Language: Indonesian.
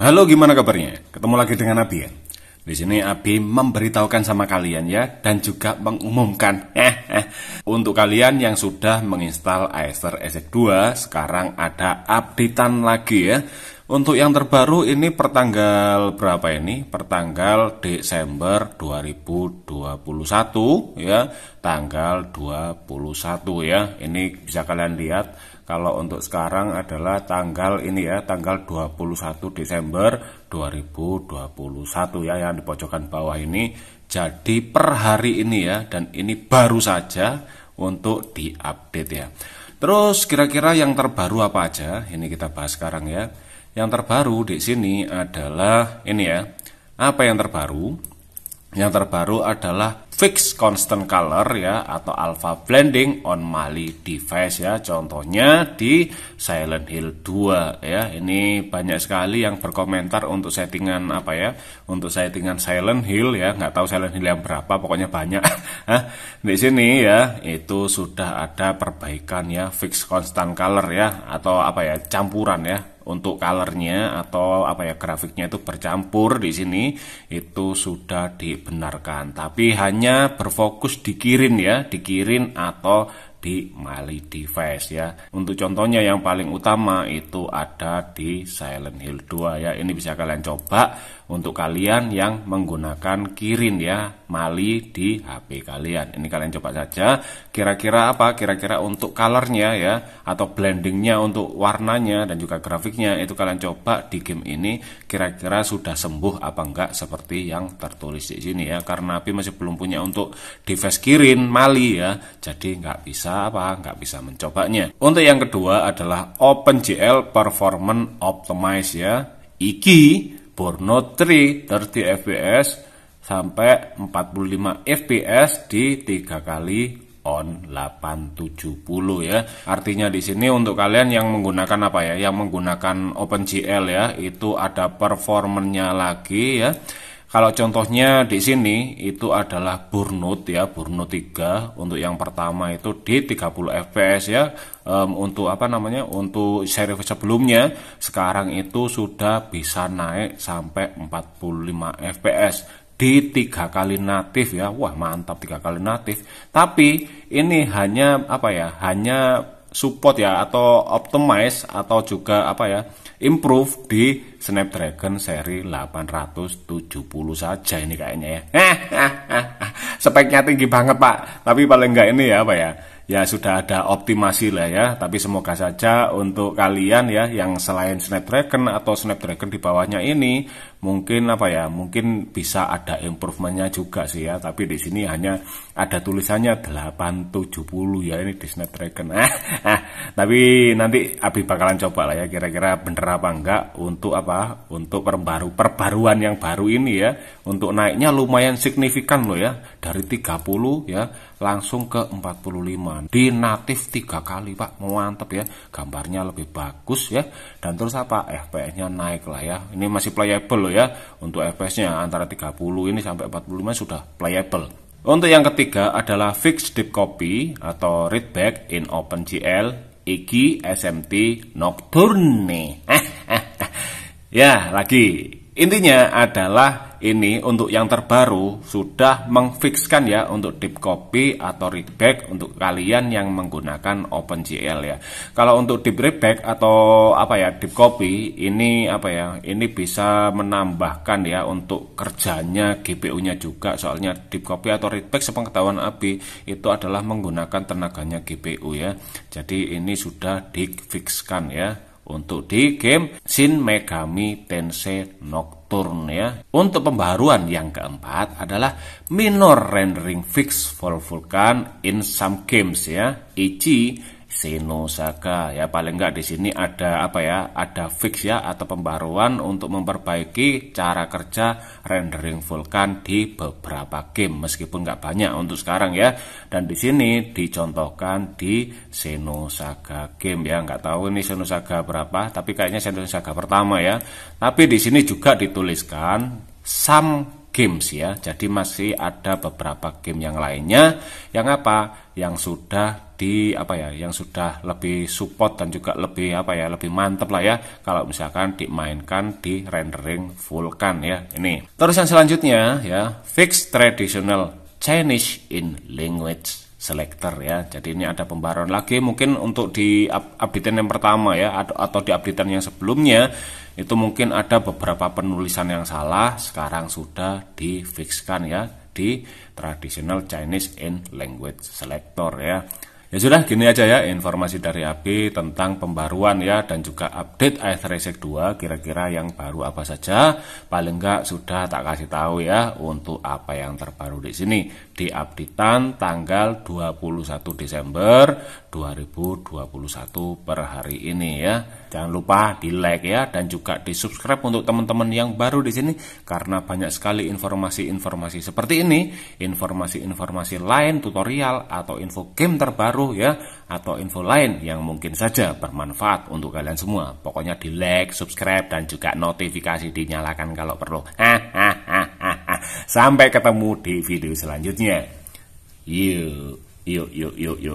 Halo, gimana kabarnya? Ketemu lagi dengan Abi ya. Di sini Abi memberitahukan sama kalian ya dan juga mengumumkan untuk kalian yang sudah menginstal Acer SX2 sekarang ada updatean lagi ya. Untuk yang terbaru ini pertanggal berapa ini? Pertanggal Desember 2021 ya, tanggal 21 ya. Ini bisa kalian lihat kalau untuk sekarang adalah tanggal ini ya, tanggal 21 Desember 2021 ya yang di pojokan bawah ini. Jadi per hari ini ya dan ini baru saja untuk diupdate ya. Terus kira-kira yang terbaru apa aja? Ini kita bahas sekarang ya. Yang terbaru di sini adalah ini ya. Apa yang terbaru? Yang terbaru adalah fix constant color ya atau alpha blending on Mali device ya. Contohnya di Silent Hill 2 ya. Ini banyak sekali yang berkomentar untuk settingan apa ya? Untuk settingan Silent Hill ya. Nggak tahu Silent Hill yang berapa, pokoknya banyak. di sini ya itu sudah ada perbaikan ya fix constant color ya atau apa ya campuran ya untuk colornya atau apa ya grafiknya itu bercampur di sini itu sudah dibenarkan tapi hanya berfokus dikirim ya dikirim atau di Mali device ya. Untuk contohnya yang paling utama itu ada di Silent Hill 2 ya. Ini bisa kalian coba untuk kalian yang menggunakan kirin ya mali di HP kalian ini kalian coba saja kira-kira apa kira-kira untuk colornya ya atau blendingnya untuk warnanya dan juga grafiknya itu kalian coba di game ini kira-kira sudah sembuh apa enggak seperti yang tertulis di sini ya karena api masih belum punya untuk device kirin mali ya jadi nggak bisa apa nggak bisa mencobanya untuk yang kedua adalah OpenGL Performance Optimize ya Iki Borno 3 30 fps sampai 45 fps di 3 kali on 870 ya. Artinya di sini untuk kalian yang menggunakan apa ya? Yang menggunakan OpenGL ya, itu ada performernya lagi ya kalau contohnya di sini itu adalah burnout ya, burnout 3 untuk yang pertama itu di 30 fps ya. Um, untuk apa namanya? Untuk seri sebelumnya sekarang itu sudah bisa naik sampai 45 fps di tiga kali natif ya wah mantap tiga kali natif tapi ini hanya apa ya hanya support ya atau optimize atau juga apa ya improve di Snapdragon seri 870 saja ini kayaknya ya. Speknya tinggi banget Pak, tapi paling enggak ini ya apa ya? ya sudah ada optimasi lah ya tapi semoga saja untuk kalian ya yang selain Snapdragon atau Snapdragon di bawahnya ini mungkin apa ya mungkin bisa ada improvementnya juga sih ya tapi di sini hanya ada tulisannya 870 ya ini di Snapdragon ah, tapi nanti Abi bakalan coba lah ya kira-kira bener apa enggak untuk apa untuk perbaru perbaruan yang baru ini ya untuk naiknya lumayan signifikan loh ya dari 30 ya langsung ke 45 di natif tiga kali pak mantep ya gambarnya lebih bagus ya dan terus apa FPS nya naik lah ya ini masih playable loh ya untuk FPS nya antara 30 ini sampai 45 sudah playable untuk yang ketiga adalah fixed deep copy atau readback in OpenGL IG SMT Nocturne eh, eh, eh. ya lagi intinya adalah ini untuk yang terbaru sudah mengfixkan ya untuk deep copy atau readback untuk kalian yang menggunakan OpenGL ya. Kalau untuk deep readback atau apa ya deep copy ini apa ya ini bisa menambahkan ya untuk kerjanya GPU-nya juga soalnya deep copy atau readback sepengetahuan Abi itu adalah menggunakan tenaganya GPU ya. Jadi ini sudah difixkan ya untuk di game Shin Megami Tensei Nocturne ya. Untuk pembaruan yang keempat adalah minor rendering fix for Vulcan in some games ya. Ichi Sinosaka ya paling enggak di sini ada apa ya ada fix ya atau pembaruan untuk memperbaiki cara kerja rendering Vulkan di beberapa game meskipun enggak banyak untuk sekarang ya dan di sini dicontohkan di Sinosaka game ya enggak tahu ini Sinosaga berapa tapi kayaknya Sinosaga pertama ya tapi di sini juga dituliskan sam games ya. Jadi masih ada beberapa game yang lainnya yang apa? Yang sudah di apa ya yang sudah lebih support dan juga lebih apa ya lebih mantep lah ya kalau misalkan dimainkan di rendering Vulkan ya ini terus yang selanjutnya ya fix traditional Chinese in language selector ya. Jadi ini ada pembaruan lagi mungkin untuk di updatean yang pertama ya atau, atau di updatean yang sebelumnya itu mungkin ada beberapa penulisan yang salah sekarang sudah difixkan ya di traditional Chinese in language selector ya. Ya sudah, gini aja ya informasi dari API tentang pembaruan ya dan juga update iTraceX 2 kira-kira yang baru apa saja. Paling enggak sudah tak kasih tahu ya untuk apa yang terbaru di sini di updatean tanggal 21 Desember 2021 per hari ini ya. Jangan lupa di like ya dan juga di subscribe untuk teman-teman yang baru di sini karena banyak sekali informasi-informasi seperti ini, informasi-informasi lain, tutorial atau info game terbaru ya atau info lain yang mungkin saja bermanfaat untuk kalian semua. Pokoknya di like, subscribe dan juga notifikasi dinyalakan kalau perlu. Sampai ketemu di video selanjutnya. Yuk, yuk, yuk, yuk, yuk.